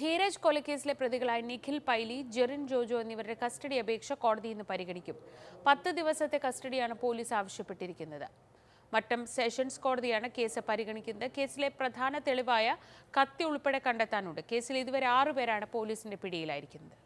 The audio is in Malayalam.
ധീരജ് കൊലക്കേസിലെ പ്രതികളായ നിഖിൽ പൈലി ജെറിൻ ജോജോ എന്നിവരുടെ കസ്റ്റഡി അപേക്ഷ കോടതി ഇന്ന് പരിഗണിക്കും പത്ത് ദിവസത്തെ കസ്റ്റഡിയാണ് പോലീസ് ആവശ്യപ്പെട്ടിരിക്കുന്നത് മട്ടം സെഷൻസ് കോടതിയാണ് കേസ് പരിഗണിക്കുന്നത് കേസിലെ പ്രധാന തെളിവായ കത്തി ഉൾപ്പെടെ കണ്ടെത്താനുണ്ട് കേസിൽ ഇതുവരെ ആറുപേരാണ് പോലീസിന്റെ പിടിയിലായിരിക്കുന്നത്